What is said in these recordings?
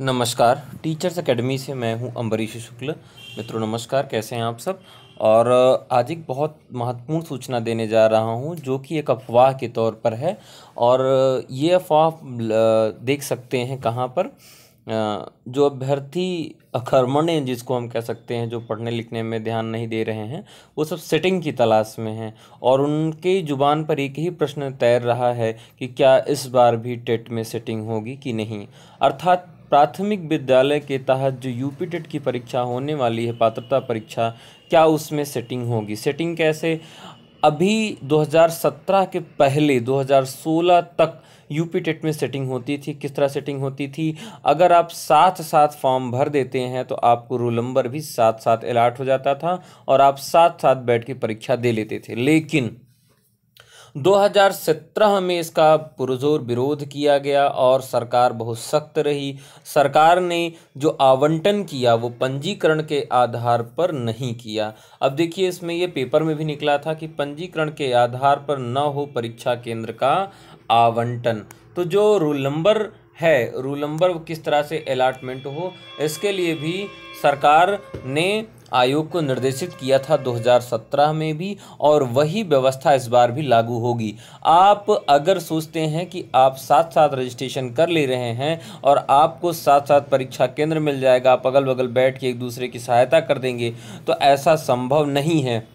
नमस्कार teachers academy से मैं हूं अम्बरीश शुक्ल मित्रों नमस्कार कैसे हैं आप सब और आज एक बहुत महत्वपूर्ण सूचना देने जा रहा हूं जो कि एक अफवाह के तौर पर है और ये अफवाह देख सकते हैं कहाँ पर जो अभ्यर्थी अखर्मणे जिसको हम कह सकते हैं जो पढ़ने लिखने में ध्यान नहीं दे रहे हैं वो सब सेटिंग की तलाश में हैं और उनके ज़ुबान पर एक ही प्रश्न तैर रहा है कि क्या इस बार भी टेट में सेटिंग होगी कि नहीं अर्थात प्राथमिक विद्यालय के तहत जो यू पी टेट की परीक्षा होने वाली है पात्रता परीक्षा क्या उसमें सेटिंग होगी सेटिंग कैसे अभी 2017 के पहले 2016 तक यूपी टेट में सेटिंग होती थी किस तरह सेटिंग होती थी अगर आप साथ साथ फॉर्म भर देते हैं तो आपको रोल नंबर भी साथ साथ अलाट हो जाता था और आप साथ साथ बैठ के परीक्षा दे लेते थे लेकिन 2017 में इसका पुरजोर विरोध किया गया और सरकार बहुत सख्त रही सरकार ने जो आवंटन किया वो पंजीकरण के आधार पर नहीं किया अब देखिए इसमें ये पेपर में भी निकला था कि पंजीकरण के आधार पर न हो परीक्षा केंद्र का आवंटन तो जो रूल नंबर है रूल नंबर किस तरह से अलाटमेंट हो इसके लिए भी सरकार ने आयोग को निर्देशित किया था 2017 में भी और वही व्यवस्था इस बार भी लागू होगी आप अगर सोचते हैं कि आप साथ साथ रजिस्ट्रेशन कर ले रहे हैं और आपको साथ साथ परीक्षा केंद्र मिल जाएगा आप अगल बगल बैठ के एक दूसरे की सहायता कर देंगे तो ऐसा संभव नहीं है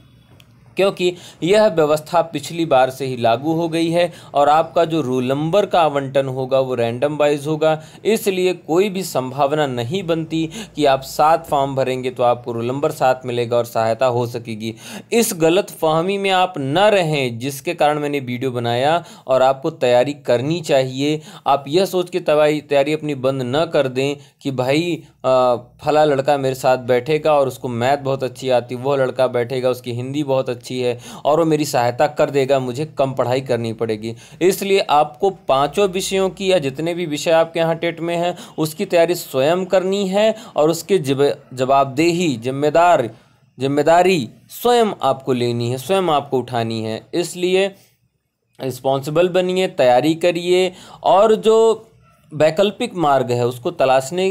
क्योंकि यह व्यवस्था पिछली बार से ही लागू हो गई है और आपका जो रोल नंबर का आवंटन होगा वो रैंडम वाइज होगा इसलिए कोई भी संभावना नहीं बनती कि आप सात फॉर्म भरेंगे तो आपको रोल नंबर सात मिलेगा और सहायता हो सकेगी इस गलत फहमी में आप न रहें जिसके कारण मैंने वीडियो बनाया और आपको तैयारी करनी चाहिए आप यह सोच के तबाही तैयारी अपनी बंद न कर दें कि भाई फला लड़का मेरे साथ बैठेगा और उसको मैथ बहुत अच्छी आती वो लड़का बैठेगा उसकी हिंदी बहुत अच्छी अच्छी है और वो मेरी सहायता कर देगा मुझे कम पढ़ाई करनी पड़ेगी इसलिए आपको पाँचों विषयों की या जितने भी विषय आपके यहाँ टेट में हैं उसकी तैयारी स्वयं करनी है और उसके जवाबदेही जिम्मेदार जिम्मेदारी स्वयं आपको लेनी है स्वयं आपको उठानी है इसलिए रिस्पॉन्सिबल बनिए तैयारी करिए और जो वैकल्पिक मार्ग है उसको तलाशने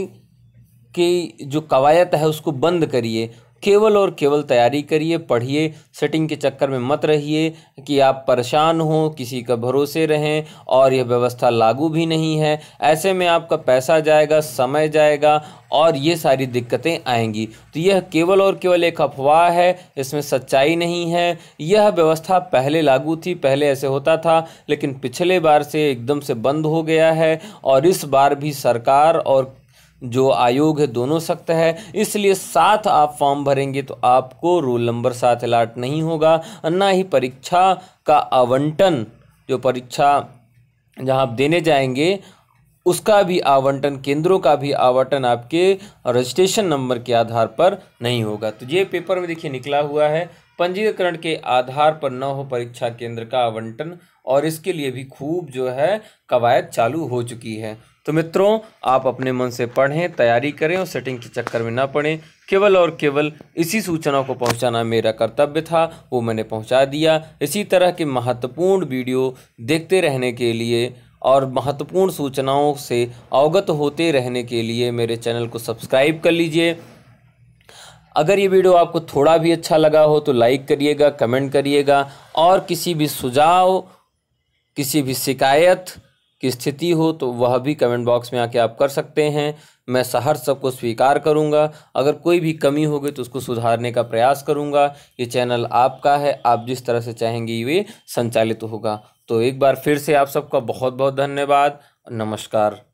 की जो कवायद है उसको बंद करिए केवल और केवल तैयारी करिए पढ़िए सेटिंग के चक्कर में मत रहिए कि आप परेशान हो किसी का भरोसे रहें और यह व्यवस्था लागू भी नहीं है ऐसे में आपका पैसा जाएगा समय जाएगा और ये सारी दिक्कतें आएंगी तो यह केवल और केवल एक अफवाह है इसमें सच्चाई नहीं है यह व्यवस्था पहले लागू थी पहले ऐसे होता था लेकिन पिछले बार से एकदम से बंद हो गया है और इस बार भी सरकार और जो आयोग है दोनों सख्त है इसलिए साथ आप फॉर्म भरेंगे तो आपको रोल नंबर साथ अलाट नहीं होगा ना ही परीक्षा का आवंटन जो परीक्षा जहां आप देने जाएंगे उसका भी आवंटन केंद्रों का भी आवंटन आपके रजिस्ट्रेशन नंबर के आधार पर नहीं होगा तो ये पेपर में देखिए निकला हुआ है पंजीकरण के आधार पर न हो परीक्षा केंद्र का आवंटन और इसके लिए भी खूब जो है कवायद चालू हो चुकी है तो मित्रों आप अपने मन से पढ़ें तैयारी करें और सेटिंग के चक्कर में ना पढ़ें केवल और केवल इसी सूचना को पहुंचाना मेरा कर्तव्य था वो मैंने पहुंचा दिया इसी तरह के महत्वपूर्ण वीडियो देखते रहने के लिए और महत्वपूर्ण सूचनाओं से अवगत होते रहने के लिए मेरे चैनल को सब्सक्राइब कर लीजिए अगर ये वीडियो आपको थोड़ा भी अच्छा लगा हो तो लाइक करिएगा कमेंट करिएगा और किसी भी सुझाव किसी भी शिकायत की स्थिति हो तो वह भी कमेंट बॉक्स में आके आप कर सकते हैं मैं हर सबको स्वीकार करूंगा अगर कोई भी कमी होगी तो उसको सुधारने का प्रयास करूंगा ये चैनल आपका है आप जिस तरह से चाहेंगे ये संचालित होगा तो एक बार फिर से आप सबका बहुत बहुत धन्यवाद नमस्कार